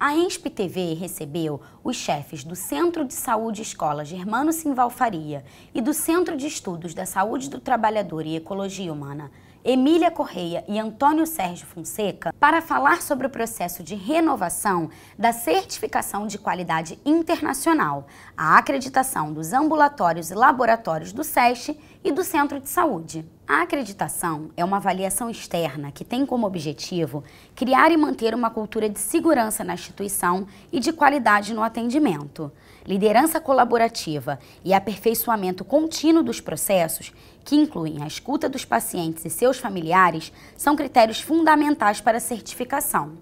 A ENSP TV recebeu os chefes do Centro de Saúde Escola Germano Simval Faria e do Centro de Estudos da Saúde do Trabalhador e Ecologia Humana, Emília Correia e Antônio Sérgio Fonseca, para falar sobre o processo de renovação da certificação de qualidade internacional, a acreditação dos ambulatórios e laboratórios do SESC e do centro de saúde. A acreditação é uma avaliação externa que tem como objetivo criar e manter uma cultura de segurança na instituição e de qualidade no atendimento, liderança colaborativa e aperfeiçoamento contínuo dos processos, que incluem a escuta dos pacientes e seus familiares, são critérios fundamentais para a certificação.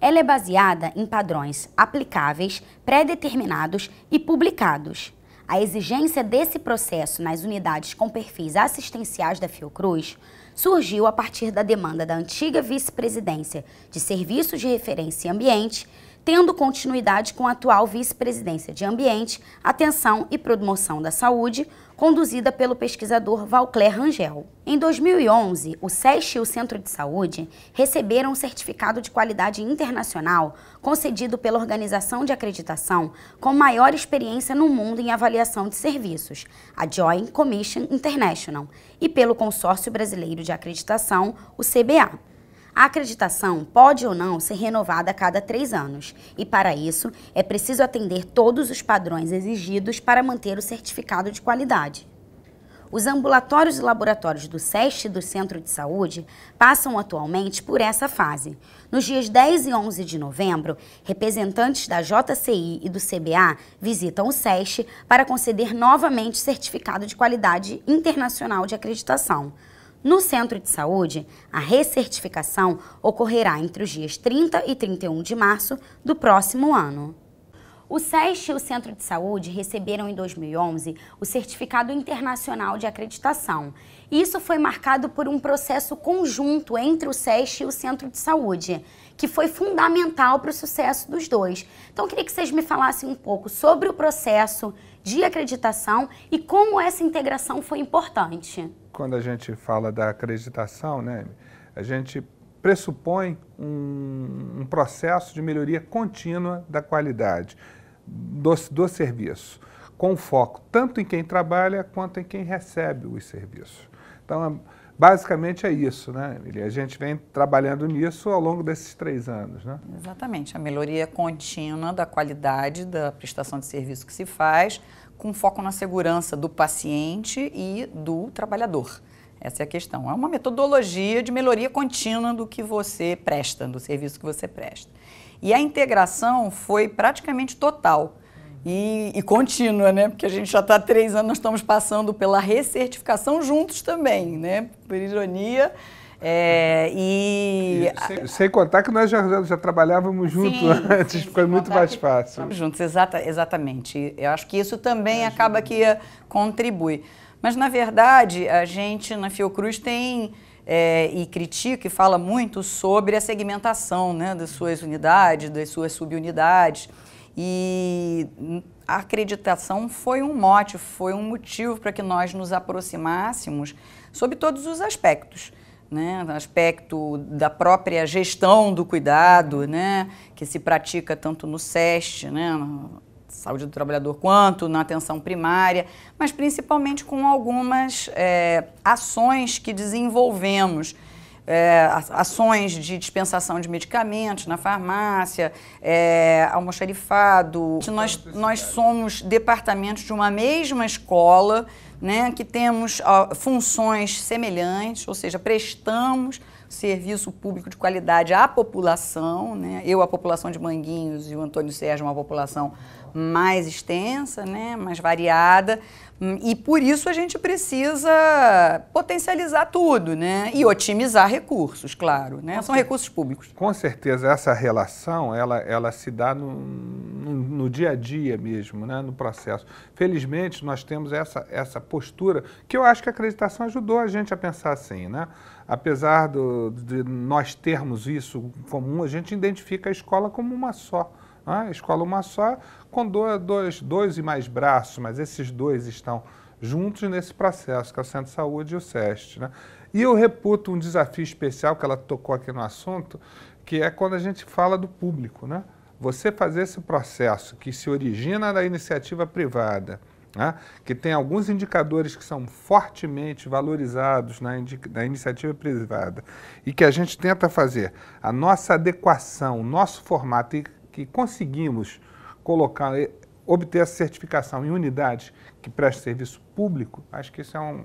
Ela é baseada em padrões aplicáveis, pré-determinados e publicados a exigência desse processo nas unidades com perfis assistenciais da Fiocruz surgiu a partir da demanda da antiga vice-presidência de Serviços de Referência e Ambiente tendo continuidade com a atual vice-presidência de Ambiente, Atenção e Promoção da Saúde, conduzida pelo pesquisador Valcler Rangel. Em 2011, o SESC e o Centro de Saúde receberam o um certificado de qualidade internacional concedido pela organização de acreditação com maior experiência no mundo em avaliação de serviços, a Joint Commission International, e pelo Consórcio Brasileiro de Acreditação, o CBA. A acreditação pode ou não ser renovada a cada três anos, e para isso é preciso atender todos os padrões exigidos para manter o certificado de qualidade. Os ambulatórios e laboratórios do SEST e do Centro de Saúde passam atualmente por essa fase. Nos dias 10 e 11 de novembro, representantes da JCI e do CBA visitam o SEST para conceder novamente certificado de qualidade internacional de acreditação. No centro de saúde, a recertificação ocorrerá entre os dias 30 e 31 de março do próximo ano. O SEST e o Centro de Saúde receberam em 2011 o Certificado Internacional de Acreditação. Isso foi marcado por um processo conjunto entre o SEST e o Centro de Saúde, que foi fundamental para o sucesso dos dois. Então, eu queria que vocês me falassem um pouco sobre o processo de acreditação e como essa integração foi importante. Quando a gente fala da acreditação, né, a gente pressupõe um, um, processo de melhoria contínua da qualidade do, do serviço, com foco tanto em quem trabalha quanto em quem recebe os serviços. Então, é, basicamente é isso, né, Emília? A gente vem trabalhando nisso ao longo desses três anos, né? Exatamente, a melhoria contínua da qualidade da prestação de serviço que se faz, com foco na segurança do paciente e do trabalhador. Essa é a questão. É uma metodologia de melhoria contínua do que você presta, do serviço que você presta. E a integração foi praticamente total. E, e, contínua, né? Porque a gente já está há três anos, nós estamos passando pela recertificação juntos também, né? Por ironia. É, e... e sem, sem, contar que nós já, já trabalhávamos juntos sim, antes, sim, foi muito mais fácil. Juntos, exata, exatamente. Eu acho que isso também é, acaba que contribui. Mas, na verdade, a gente na Fiocruz tem é, e critica e fala muito sobre a segmentação né, das suas unidades, das suas subunidades. E a acreditação foi um mote, foi um motivo para que nós nos aproximássemos sobre todos os aspectos. Né, aspecto da própria gestão do cuidado, né, que se pratica tanto no SEST, né, saúde do trabalhador quanto na atenção primária, mas principalmente com algumas é, ações que desenvolvemos. É, ações de dispensação de medicamentos na farmácia, é, almoxarifado. É nós, nós somos departamentos de uma mesma escola, né, que temos ó, funções semelhantes, ou seja, prestamos serviço público de qualidade à população, né? eu a população de Manguinhos e o Antônio Sérgio uma população mais extensa, né? mais variada, Hum, e por isso a gente precisa potencializar tudo, né? E otimizar recursos, claro, né? São recursos públicos. Com certeza, essa relação, ela, ela se dá no, no, no, dia a dia mesmo, né? No processo. Felizmente, nós temos essa, essa postura, que eu acho que a acreditação ajudou a gente a pensar assim, né? Apesar do, de nós termos isso comum, a gente identifica a escola como uma só. Ah, escola uma só, com dois, dois e mais braços, mas esses dois estão juntos nesse processo, que é o Centro de Saúde e o SEST. Né? E eu reputo um desafio especial que ela tocou aqui no assunto, que é quando a gente fala do público. Né? Você fazer esse processo que se origina da iniciativa privada, né? que tem alguns indicadores que são fortemente valorizados na, né? na iniciativa privada, e que a gente tenta fazer a nossa adequação, o nosso formato, e que conseguimos colocar, eh, obter essa certificação em unidades que prestam serviço público, acho que isso é um,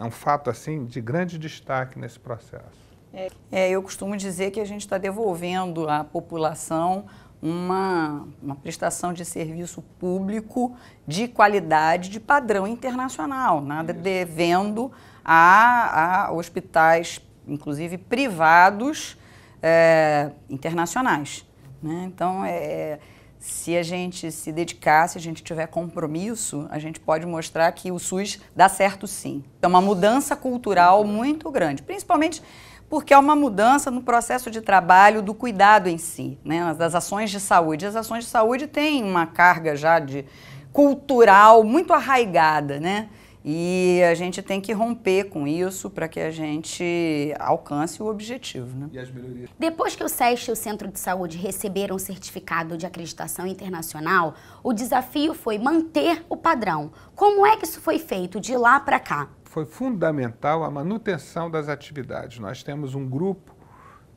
é um fato assim de grande destaque nesse processo. É, é, eu costumo dizer que a gente está devolvendo à população uma, uma prestação de serviço público de qualidade, de padrão internacional, nada isso. devendo a, a hospitais, inclusive privados, é, internacionais. Né? Então, é, se a gente se dedicar, se a gente tiver compromisso, a gente pode mostrar que o SUS dá certo sim. É uma mudança cultural muito grande, principalmente porque é uma mudança no processo de trabalho do cuidado em si, né? das ações de saúde. As ações de saúde têm uma carga já de cultural muito arraigada, né? E a gente tem que romper com isso para que a gente alcance o objetivo. Né? E as melhorias? Depois que o SESC e o Centro de Saúde receberam o certificado de acreditação internacional, o desafio foi manter o padrão. Como é que isso foi feito de lá para cá? Foi fundamental a manutenção das atividades. Nós temos um grupo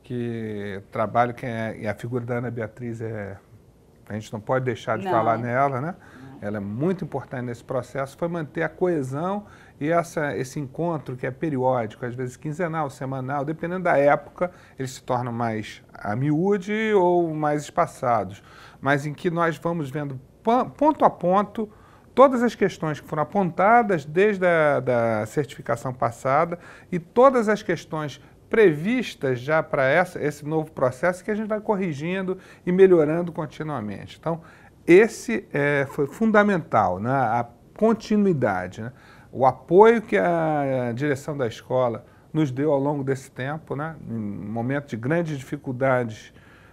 que trabalha, que é, a figura da Ana Beatriz é. A gente não pode deixar de não. falar nela, né? ela é muito importante nesse processo, foi manter a coesão e essa, esse encontro que é periódico, às vezes quinzenal, semanal, dependendo da época, eles se tornam mais a miúde ou mais espaçados, mas em que nós vamos vendo ponto a ponto todas as questões que foram apontadas desde a da certificação passada e todas as questões previstas já para essa, esse novo processo que a gente vai corrigindo e melhorando continuamente. Então, esse é, foi fundamental, né? a continuidade, né? o apoio que a direção da escola nos deu ao longo desse tempo, né? em momento de grandes dificuldades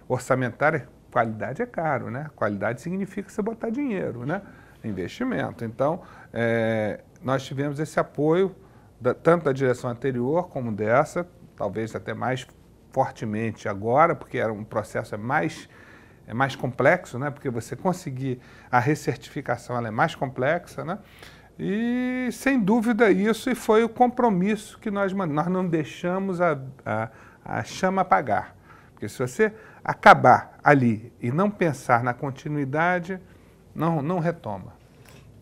orçamentárias, qualidade é caro, né? qualidade significa você botar dinheiro, né? investimento. Então, é, nós tivemos esse apoio, da, tanto da direção anterior como dessa, talvez até mais fortemente agora, porque era um processo é mais é mais complexo, né? Porque você conseguir a recertificação ela é mais complexa, né? E sem dúvida isso e foi o compromisso que nós nós não deixamos a, a, a chama apagar, porque se você acabar ali e não pensar na continuidade, não não retoma.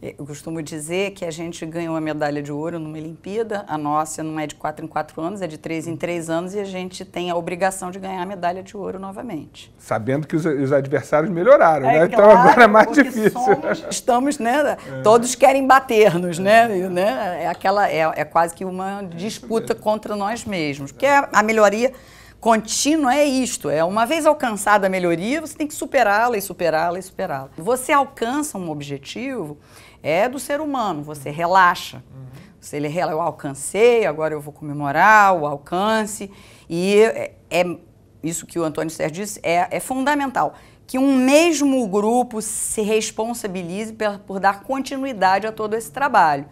Eu costumo dizer que a gente ganhou a medalha de ouro numa Olimpíada, a nossa não é de quatro em quatro anos, é de três em três anos e a gente tem a obrigação de ganhar a medalha de ouro novamente. Sabendo que os, os adversários melhoraram, é, né? Então, claro, então agora é mais difícil. Somos, estamos, né? É. Todos querem bater-nos, né? É. né? É, aquela, é, é quase que uma disputa contra nós mesmos, que é a melhoria Contínuo é isto, é uma vez alcançada a melhoria, você tem que superá-la e superá-la e superá-la. Você alcança um objetivo, é do ser humano, você uhum. relaxa. Uhum. Você ele, eu alcancei, agora eu vou comemorar o alcance. E é, é isso que o Antônio Sérgio disse, é, é fundamental que um mesmo grupo se responsabilize por, por dar continuidade a todo esse trabalho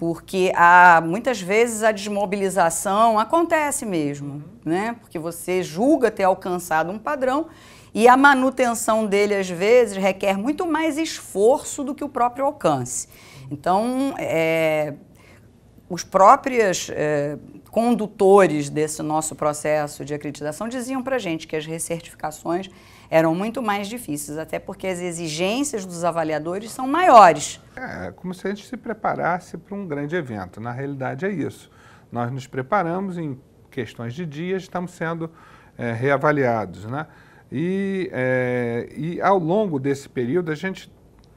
porque há, muitas vezes a desmobilização acontece mesmo, uhum. né? Porque você julga ter alcançado um padrão e a manutenção dele, às vezes, requer muito mais esforço do que o próprio alcance. Então, é, os próprios é, condutores desse nosso processo de acreditação diziam para a gente que as recertificações eram muito mais difíceis, até porque as exigências dos avaliadores são maiores. É, é como se a gente se preparasse para um grande evento. Na realidade, é isso. Nós nos preparamos em questões de dias, estamos sendo é, reavaliados. Né? E, é, e ao longo desse período, a gente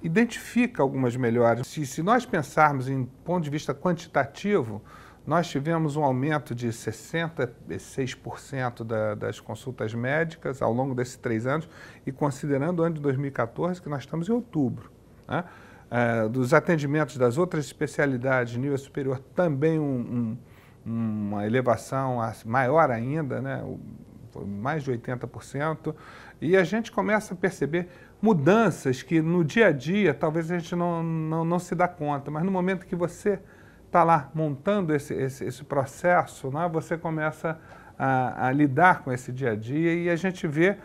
identifica algumas melhores. Se, se nós pensarmos em ponto de vista quantitativo, nós tivemos um aumento de 66% da, das consultas médicas ao longo desses três anos, e considerando o ano de 2014, que nós estamos em outubro. Né? É, dos atendimentos das outras especialidades, nível superior, também um, um, uma elevação maior ainda, né? mais de 80%, e a gente começa a perceber mudanças que no dia a dia talvez a gente não, não, não se dá conta, mas no momento que você está lá montando esse, esse, esse processo, né, você começa a, a, lidar com esse dia a dia e a gente vê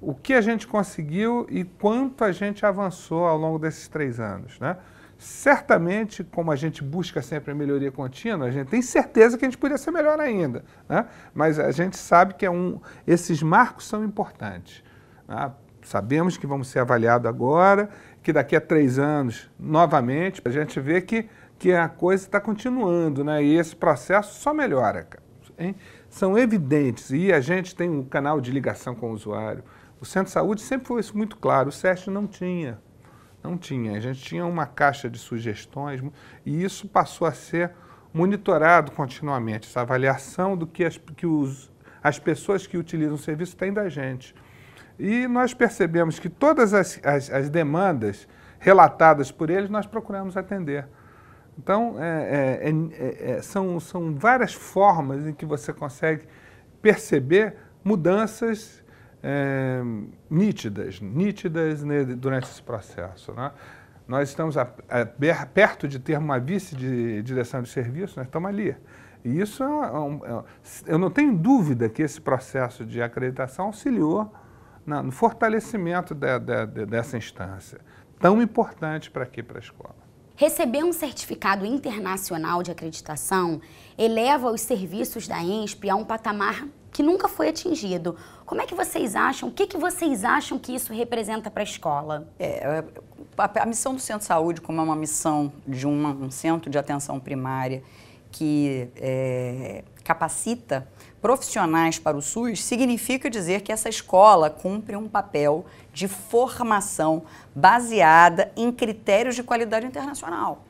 o que a gente conseguiu e quanto a gente avançou ao longo desses três anos. Né? Certamente, como a gente busca sempre a melhoria contínua, a gente tem certeza que a gente podia ser melhor ainda. Né? Mas a gente sabe que é um, esses marcos são importantes. Né? Sabemos que vamos ser avaliados agora, que daqui a três anos, novamente, a gente vê que que a coisa está continuando, né? E esse processo só melhora, Hein? São evidentes. E a gente tem um canal de ligação com o usuário. O Centro de Saúde sempre foi isso muito claro. O SEST não tinha. Não tinha. A gente tinha uma caixa de sugestões e isso passou a ser monitorado continuamente, essa avaliação do que as, que os, as pessoas que utilizam o serviço têm da gente. E nós percebemos que todas as, as, as demandas relatadas por eles, nós procuramos atender. Então, é é, é, é, é, são, são várias formas em que você consegue perceber mudanças é, nítidas, nítidas né, durante esse processo. Né? Nós estamos a, a, perto de ter uma vice de direção de serviço, nós estamos ali. E isso, um, eu não tenho dúvida que esse processo de acreditação auxiliou na, no fortalecimento dessa instância, tão importante para aqui, para a escola. Receber um certificado internacional de acreditação eleva os serviços da ENSP a um patamar que nunca foi atingido. Como é que vocês acham? O que, que vocês acham que isso representa para a escola? É, é, a, a, missão do Centro de Saúde, como é uma missão de uma, um centro de atenção primária que é, capacita profissionais para o SUS significa dizer que essa escola cumpre um papel de formação baseada em critérios de qualidade internacional.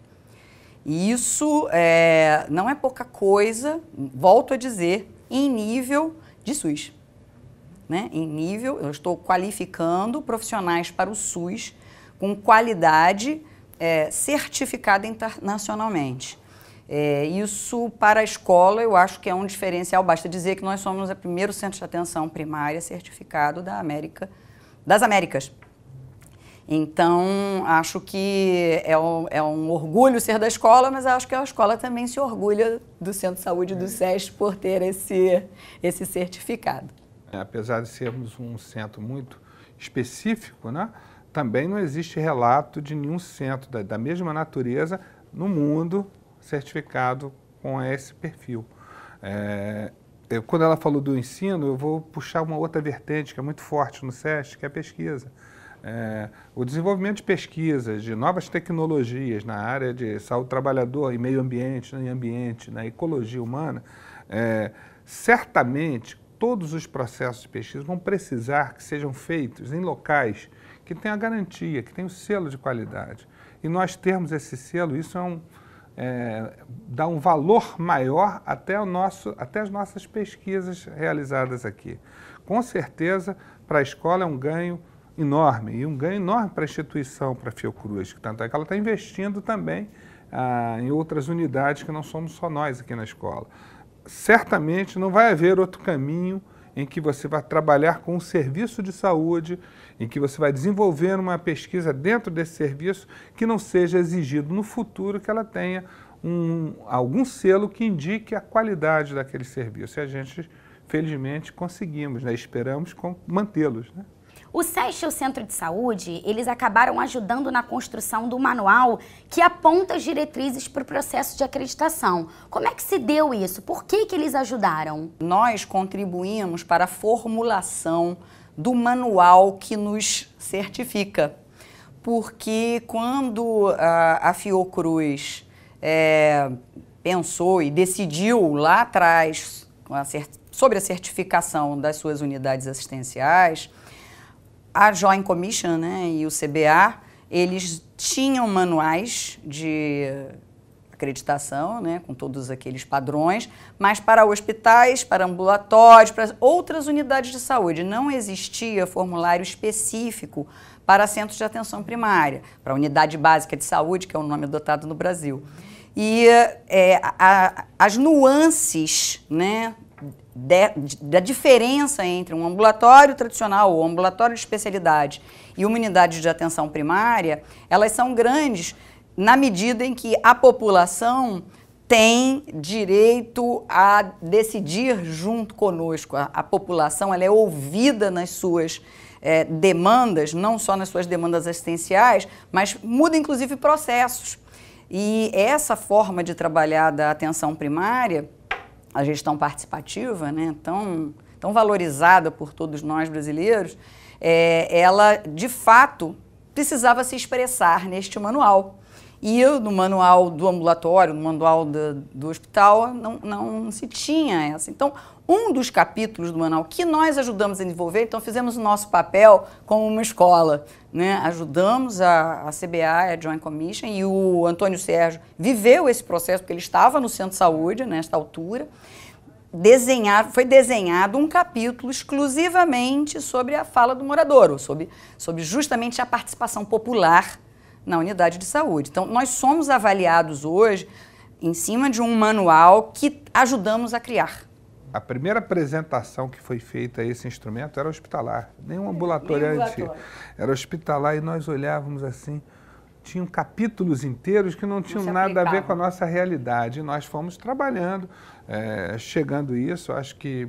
E isso é, não é pouca coisa, volto a dizer, em nível de SUS. Né? Em nível, eu estou qualificando profissionais para o SUS com qualidade é, certificada internacionalmente. É, isso para a escola eu acho que é um diferencial. Basta dizer que nós somos o primeiro centro de atenção primária certificado da América, das Américas. Então, acho que é um, é um, orgulho ser da escola, mas acho que a escola também se orgulha do Centro de Saúde do SESC por ter esse, esse certificado. É, apesar de sermos um centro muito específico, né, também não existe relato de nenhum centro da, da mesma natureza no mundo certificado com esse perfil. É, eu, quando ela falou do ensino, eu vou puxar uma outra vertente que é muito forte no SESC, que é a pesquisa. É, o desenvolvimento de pesquisas, de novas tecnologias na área de saúde trabalhador e meio ambiente, no né, ambiente, na né, ecologia humana, é, certamente todos os processos de pesquisa vão precisar que sejam feitos em locais que tenham a garantia, que tenham o selo de qualidade. E nós termos esse selo, isso é um, é, dar um valor maior até, o nosso, até as nossas pesquisas realizadas aqui. Com certeza, para a escola é um ganho enorme, e um ganho enorme para a instituição, para a Fiocruz, que tanto é que ela está investindo também ah, em outras unidades que não somos só nós aqui na escola. Certamente não vai haver outro caminho em que você vai trabalhar com um serviço de saúde, em que você vai desenvolver uma pesquisa dentro desse serviço que não seja exigido no futuro que ela tenha um, algum selo que indique a qualidade daquele serviço. E a gente, felizmente, conseguimos, né? esperamos mantê-los. Né? O SESC e o Centro de Saúde, eles acabaram ajudando na construção do manual que aponta as diretrizes para o processo de acreditação. Como é que se deu isso? Por que, que eles ajudaram? Nós contribuímos para a formulação do manual que nos certifica. Porque quando a, a Fiocruz é, pensou e decidiu lá atrás sobre a certificação das suas unidades assistenciais, a Joint Commission né, e o CBA, eles tinham manuais de acreditação, né, com todos aqueles padrões, mas para hospitais, para ambulatórios, para outras unidades de saúde. Não existia formulário específico para centros de atenção primária, para unidade básica de saúde, que é o nome adotado no Brasil. E é, a, as nuances né, de, da diferença entre um ambulatório tradicional ou ambulatório de especialidade e uma unidade de atenção primária, elas são grandes na medida em que a população tem direito a decidir junto conosco. A, a população ela é ouvida nas suas é, demandas, não só nas suas demandas assistenciais, mas muda inclusive processos. E essa forma de trabalhar da atenção primária a gestão participativa, né, tão, tão valorizada por todos nós brasileiros, é, ela de fato precisava se expressar neste manual. E eu, no manual do ambulatório, no manual do, do hospital, não, não se tinha essa. Então, um dos capítulos do manual que nós ajudamos a desenvolver, então fizemos o nosso papel como uma escola. Né? Ajudamos a, a CBA, a Joint Commission, e o Antônio Sérgio viveu esse processo, porque ele estava no centro de saúde nesta altura. desenhar foi desenhado um capítulo exclusivamente sobre a fala do morador, sobre, sobre justamente a participação popular na unidade de saúde. Então, nós somos avaliados hoje em cima de um manual que ajudamos a criar. A primeira apresentação que foi feita a esse instrumento era hospitalar, nenhum é, ambulatório era antigo. Era hospitalar e nós olhávamos assim, tinham capítulos inteiros que não tinham nada a ver com a nossa realidade. E nós fomos trabalhando, é, chegando isso, acho que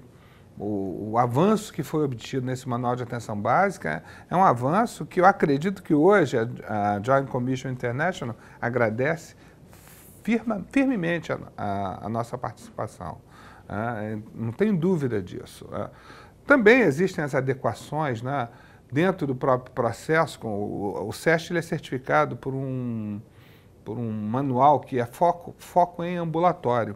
o, o, avanço que foi obtido nesse manual de atenção básica é um avanço que eu acredito que hoje a, a Joint Commission International agradece firma, firmemente a, a, a nossa participação. Né? não tenho dúvida disso. Né? também existem as adequações né, dentro do próprio processo. Com o, o SEST é certificado por um, por um manual que é foco, foco em ambulatório.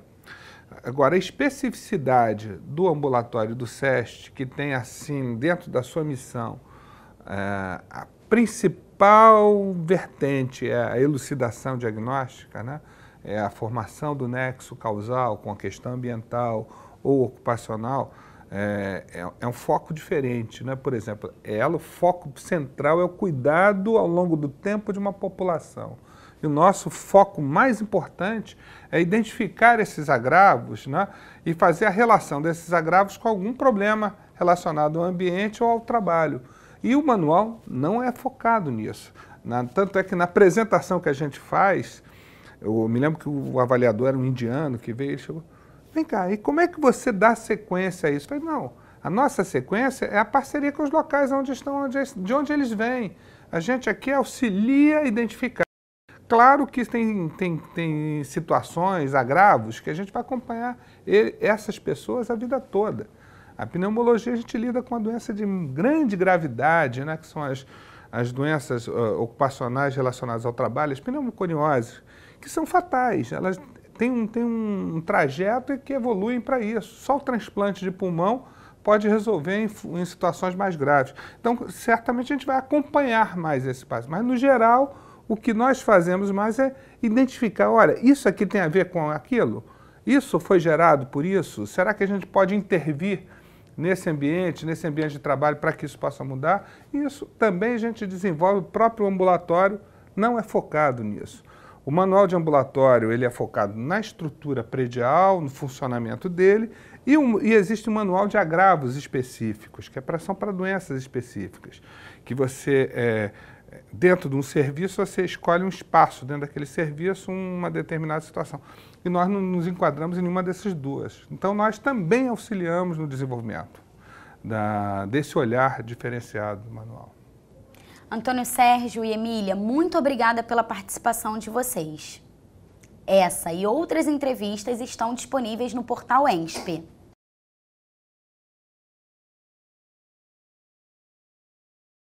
Agora, a especificidade do ambulatório do SEST, que tem assim, dentro da sua missão, é, a principal vertente é a elucidação diagnóstica, né? é a formação do nexo causal com a questão ambiental ou ocupacional, é, é, é, um foco diferente. Né? Por exemplo, ela, o foco central é o cuidado ao longo do tempo de uma população. E o nosso foco mais importante é identificar esses agravos né, e fazer a relação desses agravos com algum problema relacionado ao ambiente ou ao trabalho. E o manual não é focado nisso. Na, né. tanto é que na apresentação que a gente faz, eu me lembro que o avaliador era um indiano que veio e chegou: vem cá, e como é que você dá sequência a isso? Eu falei: não, a nossa sequência é a parceria com os locais onde estão, onde, de onde eles vêm. A gente aqui auxilia a identificar. Claro que tem, tem, tem situações, agravos, que a gente vai acompanhar ele, essas pessoas a vida toda. A pneumologia a gente lida com uma doença de grande gravidade, né, que são as, as doenças uh, ocupacionais relacionadas ao trabalho, as pneumoconioses, que são fatais. Elas têm um, têm um trajeto que evoluem para isso. Só o transplante de pulmão pode resolver em, em situações mais graves. Então, certamente a gente vai acompanhar mais esse passo. Mas, no geral, o que nós fazemos mais é identificar, olha, isso aqui tem a ver com aquilo? Isso foi gerado por isso? Será que a gente pode intervir nesse ambiente, nesse ambiente de trabalho, para que isso possa mudar? isso também a gente desenvolve, o próprio ambulatório não é focado nisso. O manual de ambulatório ele é focado na estrutura predial, no funcionamento dele, e, um, e existe um manual de agravos específicos, que é pra, são para doenças específicas, que você é, dentro de um serviço, você escolhe um espaço dentro daquele serviço, uma determinada situação. E nós não nos enquadramos em nenhuma dessas duas. Então, nós também auxiliamos no desenvolvimento da, desse olhar diferenciado do manual. Antônio Sérgio e Emília, muito obrigada pela participação de vocês. Essa e outras entrevistas estão disponíveis no portal ENSP.